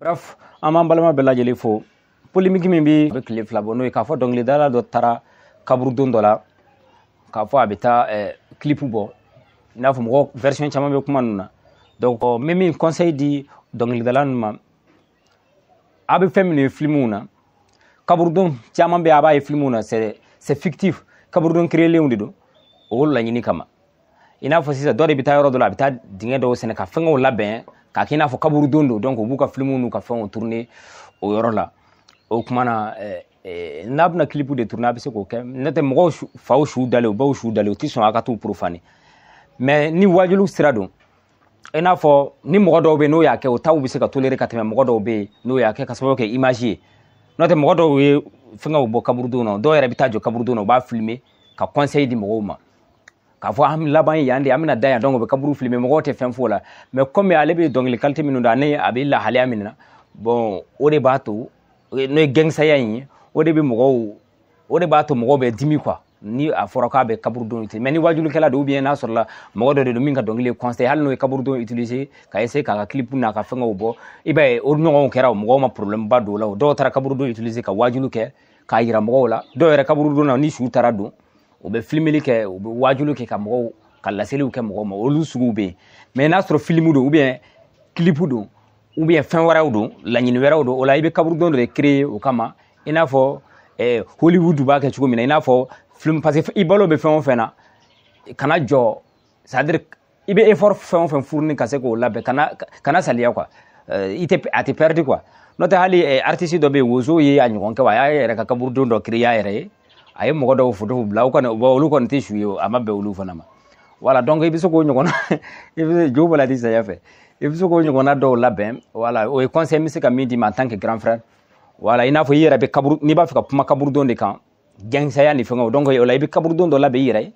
bref an b'an balima bɛɛ lajɛlen fo polimiki min bi a bɛ tile fila bɔ n'o ye k'a fɔ dɔnkilidala dɔ taara kaburudon dɔ la k'a fɔ a bɛ taa kilipu bɔ i n'a fɔ mɔgɔ version caman bɛ kuma ninnu na donc n min conseil di dɔnkilidala ninnu ma a bɛ fɛn minnu ye filimuw na kaburudon caman bɛ a b'a ye filimuw na c'est fictif kaburudon créelenw de don o laɲini kama i n'a fɔ sisan dɔ de bɛ taa yɔrɔ dɔ la a bɛ taa dingɛ dɔw sɛnɛ ka fɛngɛw labɛn k'a kɛ i n'a fɔ kaburudon don donc u b'u ka filimuw n'u ka fɛnw tourner o yɔrɔ la o kuma na n'a bɛna clip de tourner a bɛ se k'o kɛ n'o tɛ mɔgɔw faw su dalen u baw su dalen u tɛ sɔn a ka t'u profane mais ni wajulu sira don i n'a fɔ ni mɔgɔ dɔw bɛ yen n'o y'a kɛ o taw bɛ se ka tolere ka tɛmɛ mɔgɔ dɔw bɛ yen n'o y'a kɛ ka sababu kɛ image ye n'o tɛ mɔgɔ dɔw ye fɛngɛw bɔ kaburudon na dɔw yɛrɛ bɛ taa jɔ kaburudon na u b'a filmer ka conseil di mɔgɔw ma k'a fɔ an laban yan de an bɛna da yan donc o bɛ kaburu filime mɔgɔw tɛ fɛn f'o la mais comme ale bɛ dɔnkili kalite minnu da ne a bɛ lahalaya min na bon o de b'a to n'o ye gɛngsaya ye o de bɛ mɔgɔw o de b'a to mɔgɔw bɛ dimi quoi ni a fɔra k'a bɛ kaburudon utiliser mais ni wajulikɛla don ubiyɛn n'a sɔrɔla mɔgɔ dɔ de don min ka dɔnkili conseil hali n'o ye kaburudon utiliser ka essaye k'a ka clip n'a ka fɛngɛw bɔ i b'a ye o ɲɔgɔnw kɛra mɔgɔw ma problème ba don la o dɔw taara kaburudon utiliser ka wajulu kɛ k'a yira mɔgɔw la dɔw yɛrɛ kaburudon na ni su taara don u bɛ filimeli kɛ u bɛ waajulu kɛ ka mɔgɔw ka laseliw kɛ mɔgɔw ma olu suguw bɛ yen n'a sɔrɔ filimu don kilipu don fɛn wɛrɛw don laɲini wɛrɛw don o la i bɛ kaburudon dɔ de créer o kama i n'a fɔ eh, hollywood b'a kɛ cogo min na i n'a fɔ film parce que i balo bɛ fɛn o fɛn na kana jɔ c'est à dire i bɛ effort fɛn o fɛn fourni ka se k'o labɛn kana kana saliya quoi euh, i tɛ a tɛ perdre quoi n'o tɛ hali eh, artiste dɔ bɛ yen wozo ye a ɲɔgɔn kɛ wa a y'a yɛrɛ ka don dɔ créer a yɛrɛ ye a ye mɔgɔ dɔw foto bila o kɔni olu kɔni tɛ su ye a ma bɛn olu fana ma wala donc i bɛ se k'o ɲɔgɔnna i bɛ jo bala di saya fɛ i e bɛ se k'o ɲɔgɔnna dɔw labɛn wala o ye conseil n bɛ se ka min d'i ma en tant que grand frère wala i n'a fɔ i yɛrɛ bɛ kaburu n'i b'a fɛ ka kuma kaburudon de kan jɛnsɛnya ni fɛngɛw donc o la i e bɛ kaburudon dɔ labɛn i yɛrɛ ye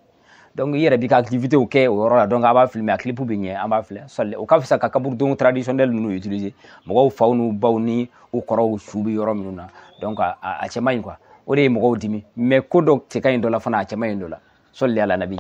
donc i yɛrɛ b'i ka activitéw kɛ o yɔrɔ la donc a b'a filmé a clip bɛ ɲɛ an b'a filɛ sɔli o ka fisa ka kaburudon traditionnel ninnu utiliser mɔgɔw faw n'u baw ni u kɔrɔw su bɛ yɔrɔ minnu na donc a a cɛ man ɲi o de ye mɔgɔw dimi mɛ ko dɔ cɛ ka ɲi dɔ la fana a cɛ ma ɲi dɔ la sɔli ala nabi